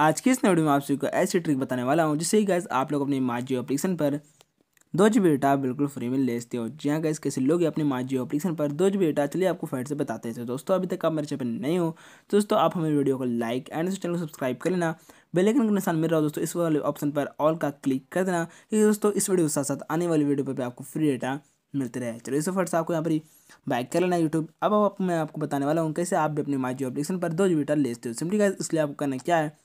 आज की इस वीडियो में आप सभी को ऐसी ट्रिक बताने वाला हूँ जिससे गैस आप लोग अपने माजी एप्लीकेशन पर दो जी बी डेटा बिल्कुल फ्री में ले सकते हो जी हाँ गैस कैसे लोग अपने माजी एप्लीकेशन पर दो जी बी डेटा चलिए आपको फैट से बताते थे दोस्तों अभी तक आप मेरे चैनल नहीं हो तो दोस्तों आप हमारी वीडियो को लाइक एंड चैनल को सब्सक्राइब कर लेना बेलेकन का निशान मिल रहा हो दोस्तों इस वाले ऑप्शन पर ऑल का क्लिक कर देना क्योंकि दोस्तों इस वीडियो के साथ साथ आने वाली वीडियो पर भी आपको फ्री डेटा मिलते रहे चलो इसे फट से आपको यहाँ पर बाइक कर लेना यूट्यूब अब अब मैं आपको बताने वाला हूँ कैसे आप भी अपने माजी एप्लीकेशन पर दो जी बी डेटा ले सकते हो सिंपली गैस इसलिए आपको करना क्या है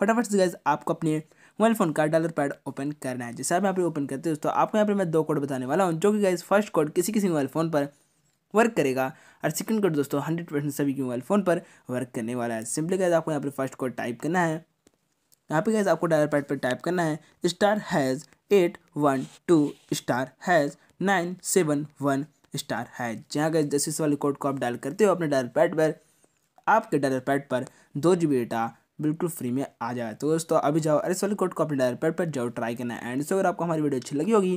फटाफट से गैस आपको अपने मोबाइल फोन का डॉलर पैड ओपन करना है जैसे आप यहाँ पर ओपन करते हो दोस्तों आपको यहाँ पर मैं दो कोड बताने वाला हूँ जो कि गैस फर्स्ट कोड किसी किसी मोबाइल फ़ोन पर वर्क करेगा और सेकंड कोड दोस्तों हंड्रेड परसेंट सभी के मोबाइल फ़ोन पर वर्क करने वाला है सिंपली गैस आपको यहाँ पर फर्स्ट कोड टाइप करना है यहाँ पे गैस आपको डायलर पैड पर टाइप करना है star hash eight one two star hash nine seven one star hash जहाँ गैस जैसे इस वाले कोड को आप डायल करते हो अपने डायलर पैड पर आपके डायलर पैड पर दो जी बी डेटा बिल्कुल फ्री में आ जाए तो दोस्तों अभी जाओ अरे वाले कोड को अपने डायर पैड पर जरूर ट्राई करना एंड सो अगर आपको हमारी वीडियो अच्छी लगी होगी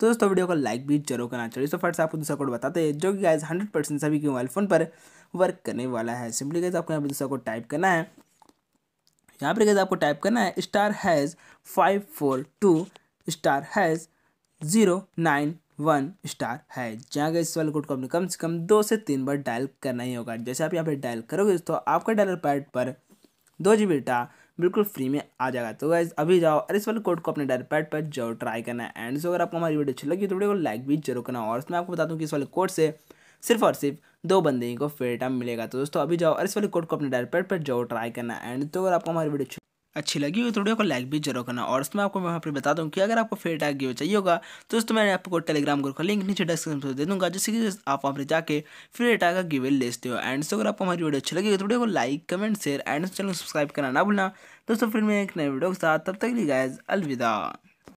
तो दोस्तों वीडियो को लाइक भी जरूर करना चाहिए तो फट से आपको दूसरा कोड बताते हैं जो कि गाइज हंड्रेड परसेंट सभी के मोबाइल फ़ोन पर वर्क करने वाला है सिंपली गाइज आपको यहाँ पर दूसरा कोड टाइप करना है यहाँ पर गाइज आपको टाइप करना है star hash five four two star hash zero nine one star है जहाँ इस वाले कोड को आपने कम से कम दो से तीन बार डायल करना ही होगा जैसे आप यहाँ पर डायल करोगे दोस्तों आपका डायलर पैड पर दो जी डेटा बिल्कुल फ्री में आ जाएगा तो गाइज अभी जाओ और इस वाले कोड को अपने डायरपैड पर जरूर ट्राई करना है एंड सो अगर आपको हमारी वीडियो अच्छी लगी तो वीडियो को लाइक भी जरूर करना और मैं आपको बता दूँ कि इस वाले कोड से सिर्फ और सिर्फ दो बंदे को फ्री टाइम मिलेगा तो दोस्तों अभी जाओ और इस वाले कोड को अपने डायरपैड पर जरूर ट्राई करना एंड तो अगर आपको हमारी वीडियो अच्छी लगी हुई तो वीडियो को लाइक भी जरूर करना और उसमें आपको मैं वहाँ पर बता दूँ कि अगर आपको फेयर टैग गिव चाहिए होगा तो उसमें मैंने आपको टेलीग्राम ग्रुप का लिंक नीचे डिस्क्रिप्शन में दे दूँगा जिससे कि आप वहाँ पर जाकर फेयर टैग का गिवे ले सकते हो एंड अगर आपको हमारी वीडियो अच्छी लगी तो वीडियो को like comment share and channel subscribe करना ना भूलना दोस्तों फिर मैं एक नए वीडियो के साथ तब तक ली गायज अलविदा